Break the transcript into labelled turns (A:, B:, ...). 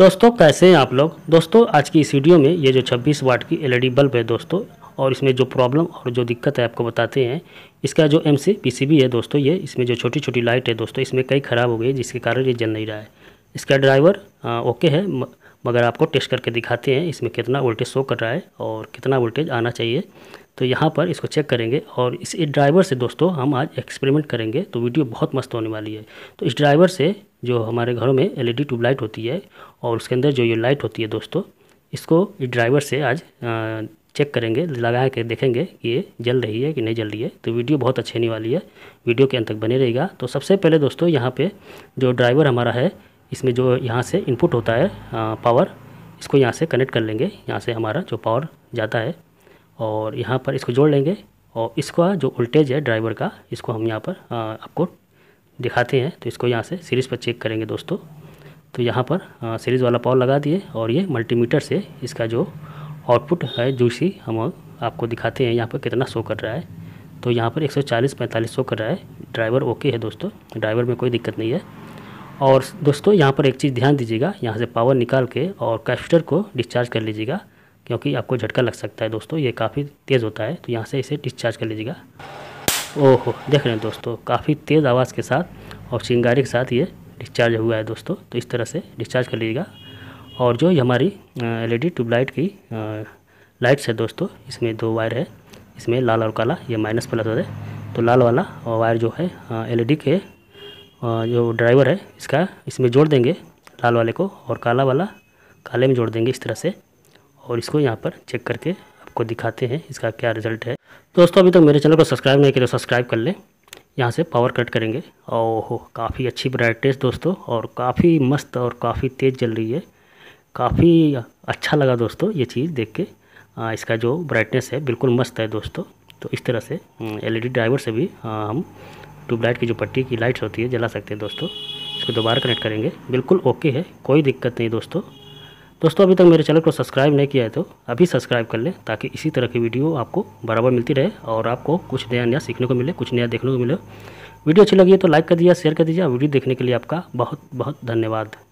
A: दोस्तों कैसे हैं आप लोग दोस्तों आज की इस वीडियो में ये जो 26 वाट की एलईडी बल्ब है दोस्तों और इसमें जो प्रॉब्लम और जो दिक्कत है आपको बताते हैं इसका जो एम सी है दोस्तों ये इसमें जो छोटी छोटी लाइट है दोस्तों इसमें कई ख़राब हो गई जिसके कारण ये जल नहीं रहा है इसका ड्राइवर आ, ओके है मगर आपको टेस्ट करके दिखाते हैं इसमें कितना वोल्टेज शो कर रहा है और कितना वोल्टेज आना चाहिए तो यहाँ पर इसको चेक करेंगे और इस ड्राइवर से दोस्तों हम आज एक्सपेरिमेंट करेंगे तो वीडियो बहुत मस्त होने वाली है तो इस ड्राइवर से जो हमारे घरों में एल ई ट्यूबलाइट होती है और उसके अंदर जो ये लाइट होती है दोस्तों इसको इस ड्राइवर से आज चेक करेंगे लगा के देखेंगे कि ये जल रही है कि नहीं जल रही है तो वीडियो बहुत अच्छी होने वाली है वीडियो के अंत तक बने रहेगा तो सबसे पहले दोस्तों यहाँ पे जो ड्राइवर हमारा है इसमें जो यहाँ से इनपुट होता है आ, पावर इसको यहाँ से कनेक्ट कर लेंगे यहाँ से हमारा जो पावर जाता है और यहाँ पर इसको जोड़ लेंगे और इसका जो वोल्टेज है ड्राइवर का इसको हम यहाँ पर आ, आपको दिखाते हैं तो इसको यहाँ से सीरीज़ पर चेक करेंगे दोस्तों तो यहाँ पर सीरीज़ वाला पावर लगा दिए और ये मल्टीमीटर से इसका जो आउटपुट है जूसी हम आपको दिखाते हैं यहाँ पर कितना शो कर रहा है तो यहाँ पर 140 45 शो कर रहा है ड्राइवर ओके है दोस्तों ड्राइवर में कोई दिक्कत नहीं है और दोस्तों यहाँ पर एक चीज़ ध्यान दीजिएगा यहाँ से पावर निकाल के और कैपेसिटर को डिस्चार्ज कर लीजिएगा क्योंकि आपको झटका लग सकता है दोस्तों ये काफ़ी तेज़ होता है तो यहाँ से इसे डिस्चार्ज कर लीजिएगा ओहो देख रहे हैं दोस्तों काफ़ी तेज़ आवाज़ के साथ और चिंगारी के साथ ये डिस्चार्ज हुआ है दोस्तों तो इस तरह से डिस्चार्ज कर लीजिएगा और जो हमारी एल ई ट्यूबलाइट की लाइट्स है दोस्तों इसमें दो वायर है इसमें लाल और काला ये माइनस प्लस जाए तो लाल वाला और वायर जो है एलईडी के जो ड्राइवर है इसका इसमें जोड़ देंगे लाल वाले को और काला वाला काले में जोड़ देंगे इस तरह से और इसको यहाँ पर चेक करके आपको दिखाते हैं इसका क्या रिजल्ट है दोस्तों अभी तक तो मेरे चैनल को सब्सक्राइब नहीं करें तो सब्सक्राइब कर लें यहाँ से पावर कट करेंगे ओहो काफ़ी अच्छी ब्राइटनेस दोस्तों और काफ़ी मस्त और काफ़ी तेज़ जल रही है काफ़ी अच्छा लगा दोस्तों ये चीज़ देख के इसका जो ब्राइटनेस है बिल्कुल मस्त है दोस्तों तो इस तरह से एलईडी हम्म, ड्राइवर से भी आ, हम ट्यूबलाइट की जो पट्टी की लाइट्स होती है जला सकते हैं दोस्तों इसको दोबारा कनेक्ट करेंगे बिल्कुल ओके है कोई दिक्कत नहीं दोस्तों दोस्तों अभी तक मेरे चैनल को सब्सक्राइब नहीं किया है तो अभी सब्सक्राइब कर लें ताकि इसी तरह की वीडियो आपको बराबर मिलती रहे और आपको कुछ नया नया सीखने को मिले कुछ नया देखने को मिले वीडियो अच्छी लगी है तो लाइक कर दीजिए शेयर कर दीजिए वीडियो देखने के लिए आपका बहुत बहुत धन्यवाद